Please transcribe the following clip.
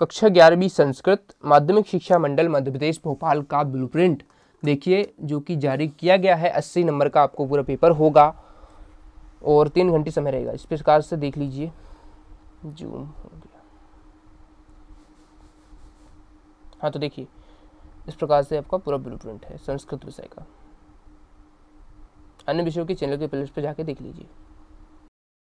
कक्षा ग्यारहवीं संस्कृत माध्यमिक शिक्षा मंडल मध्य प्रदेश भोपाल का ब्लूप्रिंट देखिए जो कि जारी किया गया है अस्सी नंबर का आपको पूरा पेपर होगा और तीन घंटे समय रहेगा इस प्रकार से देख लीजिए जूम हो गया हाँ तो देखिए इस प्रकार से आपका पूरा ब्लूप्रिंट है संस्कृत विषय का अन्य विषयों के चैनल के प्लेट पर जाके देख लीजिए